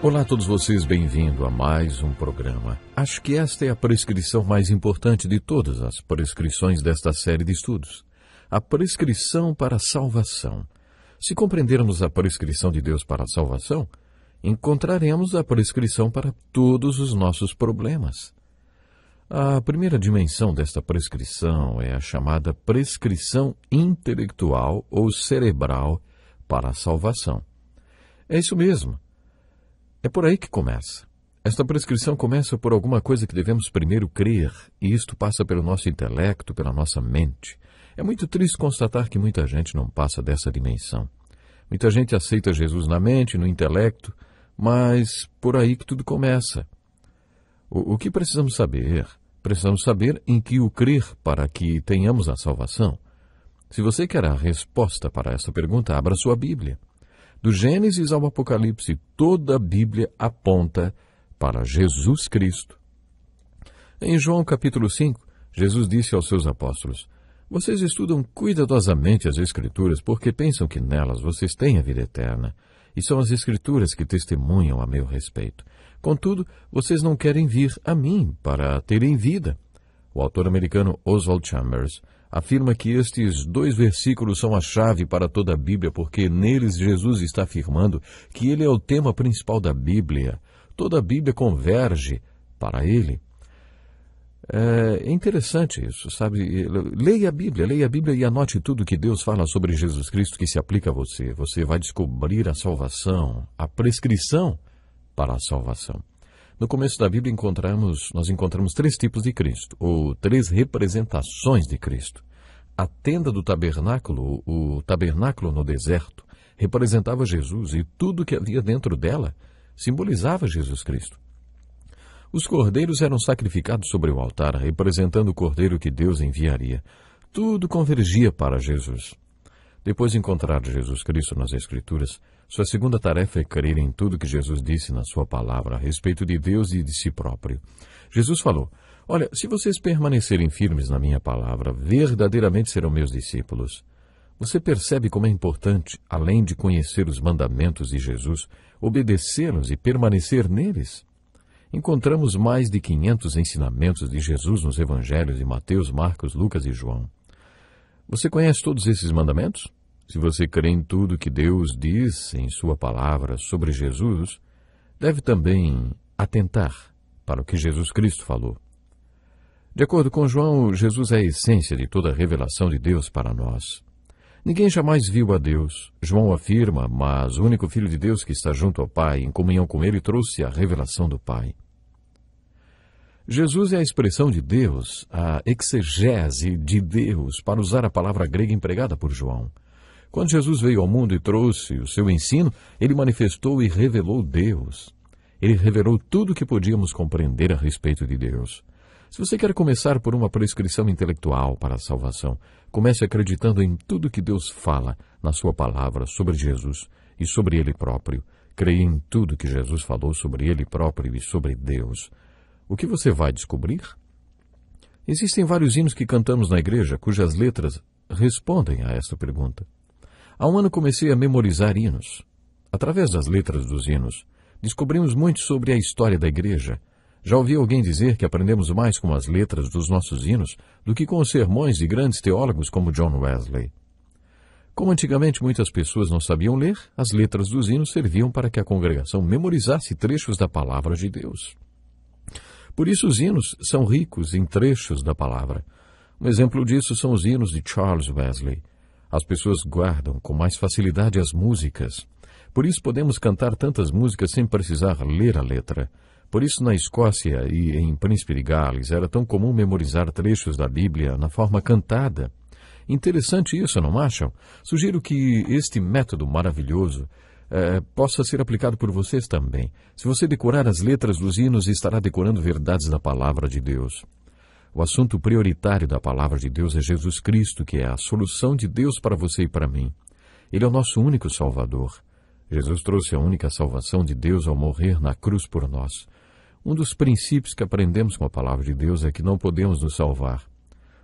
Olá a todos vocês, bem-vindo a mais um programa. Acho que esta é a prescrição mais importante de todas as prescrições desta série de estudos. A prescrição para a salvação. Se compreendermos a prescrição de Deus para a salvação, encontraremos a prescrição para todos os nossos problemas. A primeira dimensão desta prescrição é a chamada prescrição intelectual ou cerebral para a salvação. É isso mesmo. É por aí que começa. Esta prescrição começa por alguma coisa que devemos primeiro crer, e isto passa pelo nosso intelecto, pela nossa mente. É muito triste constatar que muita gente não passa dessa dimensão. Muita gente aceita Jesus na mente, no intelecto, mas por aí que tudo começa. O, o que precisamos saber? Precisamos saber em que o crer para que tenhamos a salvação. Se você quer a resposta para esta pergunta, abra sua Bíblia. Do Gênesis ao Apocalipse, toda a Bíblia aponta para Jesus Cristo. Em João capítulo 5, Jesus disse aos seus apóstolos: Vocês estudam cuidadosamente as Escrituras porque pensam que nelas vocês têm a vida eterna, e são as Escrituras que testemunham a meu respeito. Contudo, vocês não querem vir a mim para terem vida. O autor americano Oswald Chambers afirma que estes dois versículos são a chave para toda a Bíblia, porque neles Jesus está afirmando que ele é o tema principal da Bíblia. Toda a Bíblia converge para ele. É interessante isso, sabe? Leia a Bíblia, leia a Bíblia e anote tudo que Deus fala sobre Jesus Cristo que se aplica a você. Você vai descobrir a salvação, a prescrição para a salvação. No começo da Bíblia encontramos, nós encontramos três tipos de Cristo, ou três representações de Cristo. A tenda do tabernáculo, o tabernáculo no deserto, representava Jesus e tudo que havia dentro dela simbolizava Jesus Cristo. Os cordeiros eram sacrificados sobre o altar, representando o cordeiro que Deus enviaria. Tudo convergia para Jesus. Depois de encontrar Jesus Cristo nas Escrituras, sua segunda tarefa é crer em tudo que Jesus disse na sua palavra a respeito de Deus e de si próprio. Jesus falou: Olha, se vocês permanecerem firmes na minha palavra, verdadeiramente serão meus discípulos. Você percebe como é importante, além de conhecer os mandamentos de Jesus, obedecê-los e permanecer neles? Encontramos mais de 500 ensinamentos de Jesus nos evangelhos de Mateus, Marcos, Lucas e João. Você conhece todos esses mandamentos? Se você crê em tudo que Deus diz em Sua palavra sobre Jesus, deve também atentar para o que Jesus Cristo falou. De acordo com João, Jesus é a essência de toda a revelação de Deus para nós. Ninguém jamais viu a Deus. João afirma, mas o único Filho de Deus que está junto ao Pai, em comunhão com Ele, trouxe a revelação do Pai. Jesus é a expressão de Deus, a exegese de Deus, para usar a palavra grega empregada por João. Quando Jesus veio ao mundo e trouxe o seu ensino, ele manifestou e revelou Deus. Ele revelou tudo o que podíamos compreender a respeito de Deus. Se você quer começar por uma prescrição intelectual para a salvação, comece acreditando em tudo que Deus fala na sua palavra sobre Jesus e sobre ele próprio. Creia em tudo que Jesus falou sobre ele próprio e sobre Deus. O que você vai descobrir? Existem vários hinos que cantamos na igreja cujas letras respondem a esta pergunta. Há um ano comecei a memorizar hinos. Através das letras dos hinos, descobrimos muito sobre a história da igreja. Já ouvi alguém dizer que aprendemos mais com as letras dos nossos hinos do que com os sermões de grandes teólogos como John Wesley. Como antigamente muitas pessoas não sabiam ler, as letras dos hinos serviam para que a congregação memorizasse trechos da palavra de Deus. Por isso, os hinos são ricos em trechos da palavra. Um exemplo disso são os hinos de Charles Wesley, as pessoas guardam com mais facilidade as músicas. Por isso podemos cantar tantas músicas sem precisar ler a letra. Por isso, na Escócia e em Príncipe de Gales, era tão comum memorizar trechos da Bíblia na forma cantada. Interessante isso, não acham? Sugiro que este método maravilhoso eh, possa ser aplicado por vocês também. Se você decorar as letras dos hinos, estará decorando verdades da palavra de Deus. O assunto prioritário da palavra de Deus é Jesus Cristo, que é a solução de Deus para você e para mim. Ele é o nosso único Salvador. Jesus trouxe a única salvação de Deus ao morrer na cruz por nós. Um dos princípios que aprendemos com a palavra de Deus é que não podemos nos salvar.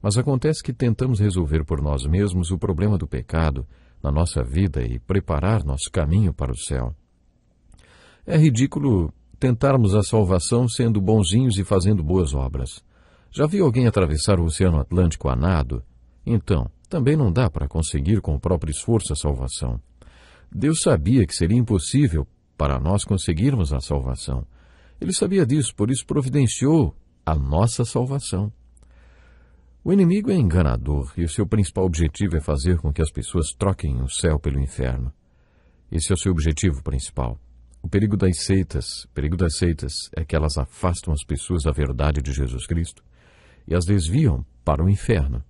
Mas acontece que tentamos resolver por nós mesmos o problema do pecado na nossa vida e preparar nosso caminho para o céu. É ridículo tentarmos a salvação sendo bonzinhos e fazendo boas obras. Já viu alguém atravessar o Oceano Atlântico a nado? Então, também não dá para conseguir com o próprio esforço a salvação. Deus sabia que seria impossível para nós conseguirmos a salvação. Ele sabia disso, por isso providenciou a nossa salvação. O inimigo é enganador e o seu principal objetivo é fazer com que as pessoas troquem o céu pelo inferno. Esse é o seu objetivo principal. O perigo das seitas, perigo das seitas é que elas afastam as pessoas da verdade de Jesus Cristo e as desviam para o inferno.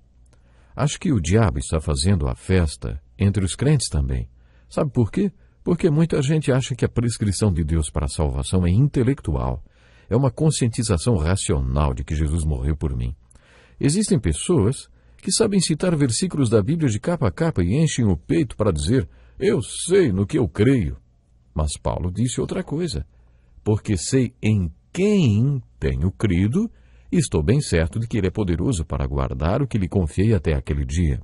Acho que o diabo está fazendo a festa entre os crentes também. Sabe por quê? Porque muita gente acha que a prescrição de Deus para a salvação é intelectual, é uma conscientização racional de que Jesus morreu por mim. Existem pessoas que sabem citar versículos da Bíblia de capa a capa e enchem o peito para dizer: Eu sei no que eu creio. Mas Paulo disse outra coisa. Porque sei em quem tenho crido, e estou bem certo de que ele é poderoso para guardar o que lhe confiei até aquele dia.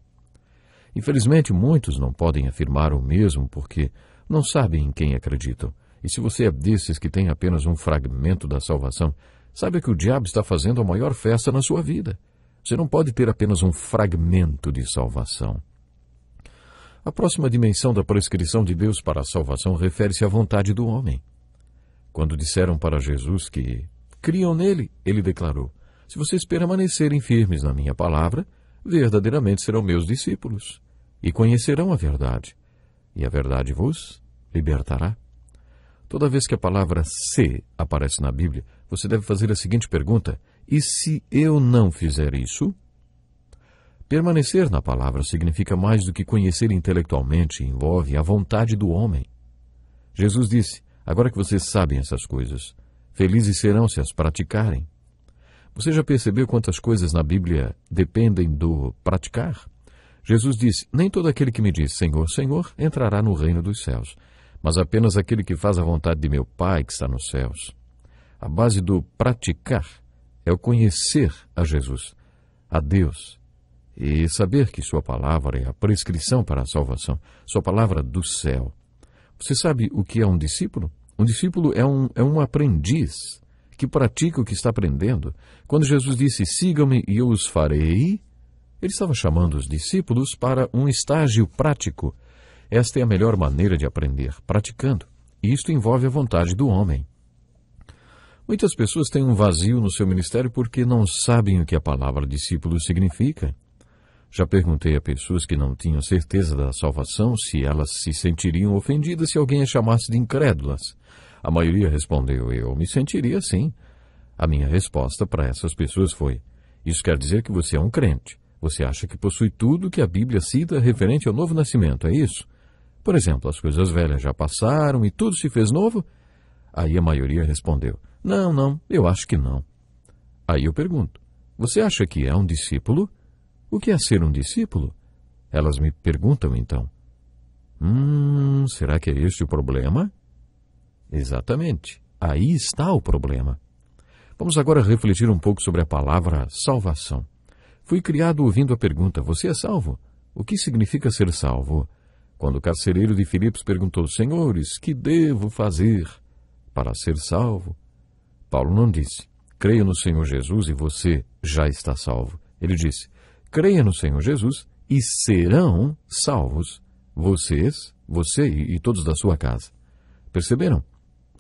Infelizmente, muitos não podem afirmar o mesmo porque não sabem em quem acreditam. E se você é desses que tem apenas um fragmento da salvação, saiba que o diabo está fazendo a maior festa na sua vida. Você não pode ter apenas um fragmento de salvação. A próxima dimensão da prescrição de Deus para a salvação refere-se à vontade do homem. Quando disseram para Jesus que criam nele, ele declarou: Se vocês permanecerem firmes na minha palavra, verdadeiramente serão meus discípulos e conhecerão a verdade, e a verdade vos libertará. Toda vez que a palavra se aparece na Bíblia, você deve fazer a seguinte pergunta: e se eu não fizer isso? Permanecer na palavra significa mais do que conhecer intelectualmente, envolve a vontade do homem. Jesus disse: Agora que vocês sabem essas coisas, felizes serão se as praticarem. Você já percebeu quantas coisas na Bíblia dependem do praticar? Jesus disse: Nem todo aquele que me diz Senhor, Senhor entrará no reino dos céus, mas apenas aquele que faz a vontade de meu Pai que está nos céus. A base do praticar é o conhecer a Jesus, a Deus e saber que Sua palavra é a prescrição para a salvação, Sua palavra do céu. Você sabe o que é um discípulo? Um discípulo é um, é um aprendiz que pratica o que está aprendendo. Quando Jesus disse: Sigam-me e eu os farei, ele estava chamando os discípulos para um estágio prático. Esta é a melhor maneira de aprender, praticando. E isto envolve a vontade do homem. Muitas pessoas têm um vazio no seu ministério porque não sabem o que a palavra discípulo significa. Já perguntei a pessoas que não tinham certeza da salvação se elas se sentiriam ofendidas se alguém as chamasse de incrédulas. A maioria respondeu: Eu me sentiria sim. A minha resposta para essas pessoas foi: Isso quer dizer que você é um crente. Você acha que possui tudo que a Bíblia cita referente ao novo nascimento, é isso? Por exemplo, as coisas velhas já passaram e tudo se fez novo? Aí a maioria respondeu: Não, não, eu acho que não. Aí eu pergunto: Você acha que é um discípulo? O que é ser um discípulo? Elas me perguntam então. Hum, será que é este o problema? Exatamente. Aí está o problema. Vamos agora refletir um pouco sobre a palavra salvação. Fui criado ouvindo a pergunta: Você é salvo? O que significa ser salvo? Quando o carcereiro de Filipos perguntou: Senhores, que devo fazer para ser salvo? Paulo não disse: Creio no Senhor Jesus e você já está salvo. Ele disse: creia no Senhor Jesus e serão salvos vocês, você e, e todos da sua casa. Perceberam?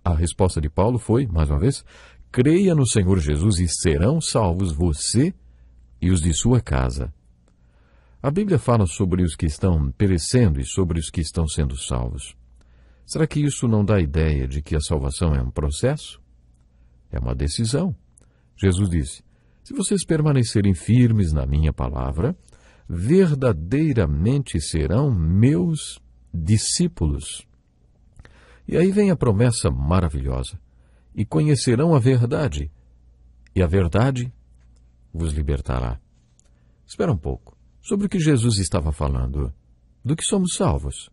A resposta de Paulo foi, mais uma vez, creia no Senhor Jesus e serão salvos você e os de sua casa. A Bíblia fala sobre os que estão perecendo e sobre os que estão sendo salvos. Será que isso não dá a ideia de que a salvação é um processo? É uma decisão. Jesus disse: se vocês permanecerem firmes na minha palavra, verdadeiramente serão meus discípulos. E aí vem a promessa maravilhosa: e conhecerão a verdade, e a verdade vos libertará. Espera um pouco. Sobre o que Jesus estava falando? Do que somos salvos?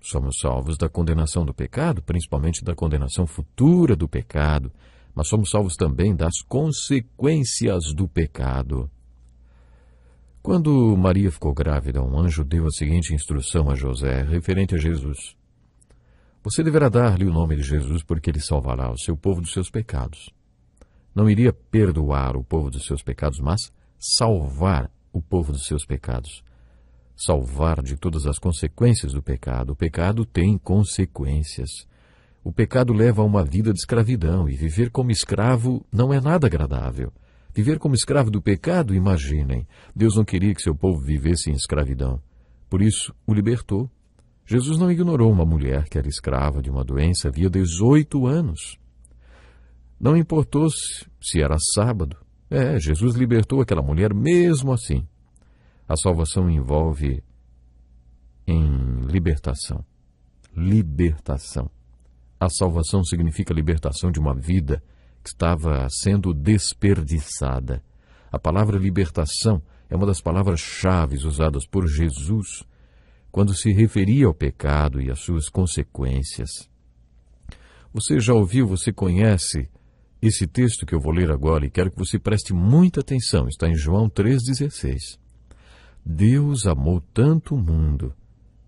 Somos salvos da condenação do pecado, principalmente da condenação futura do pecado, mas somos salvos também das consequências do pecado. Quando Maria ficou grávida, um anjo deu a seguinte instrução a José referente a Jesus: Você deverá dar-lhe o nome de Jesus, porque ele salvará o seu povo dos seus pecados. Não iria perdoar o povo dos seus pecados, mas salvar o povo dos seus pecados. Salvar de todas as consequências do pecado. O pecado tem consequências. O pecado leva a uma vida de escravidão e viver como escravo não é nada agradável. Viver como escravo do pecado, imaginem. Deus não queria que seu povo vivesse em escravidão. Por isso, o libertou. Jesus não ignorou uma mulher que era escrava de uma doença havia 18 anos. Não importou-se se era sábado. É, Jesus libertou aquela mulher mesmo assim. A salvação envolve em libertação. Libertação. A salvação significa a libertação de uma vida que estava sendo desperdiçada. A palavra libertação é uma das palavras-chave usadas por Jesus quando se referia ao pecado e às suas consequências. Você já ouviu, você conhece esse texto que eu vou ler agora e quero que você preste muita atenção. Está em João 3,16. Deus amou tanto o mundo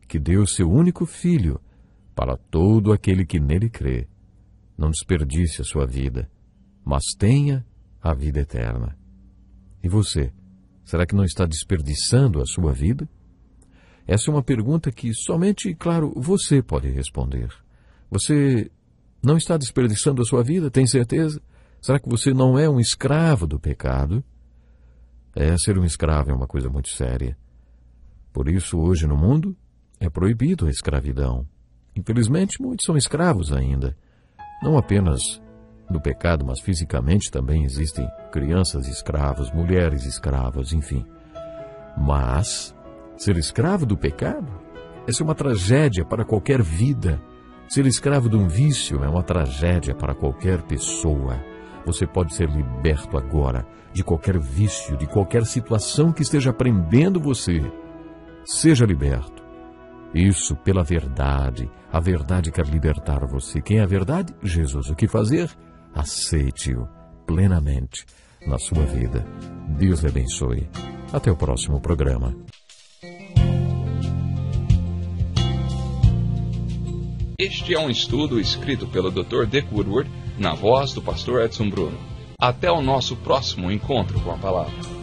que deu seu único filho para todo aquele que nele crê. Não desperdice a sua vida, mas tenha a vida eterna. E você, será que não está desperdiçando a sua vida? Essa é uma pergunta que somente, claro, você pode responder. Você não está desperdiçando a sua vida, tem certeza? Será que você não é um escravo do pecado? É, ser um escravo é uma coisa muito séria. Por isso, hoje no mundo, é proibido a escravidão. Infelizmente, muitos são escravos ainda. Não apenas do pecado, mas fisicamente também existem crianças escravas, mulheres escravas, enfim. Mas ser escravo do pecado é é uma tragédia para qualquer vida. Ser escravo de um vício é uma tragédia para qualquer pessoa. Você pode ser liberto agora de qualquer vício, de qualquer situação que esteja prendendo você. Seja liberto. Isso pela verdade, a verdade quer libertar você. Quem é a verdade? Jesus. O que fazer? Aceite-o plenamente na sua vida. Deus lhe abençoe. Até o próximo programa. Este é um estudo escrito pelo Dr. Dick Woodward, na voz do pastor Edson Bruno. Até o nosso próximo encontro com a palavra.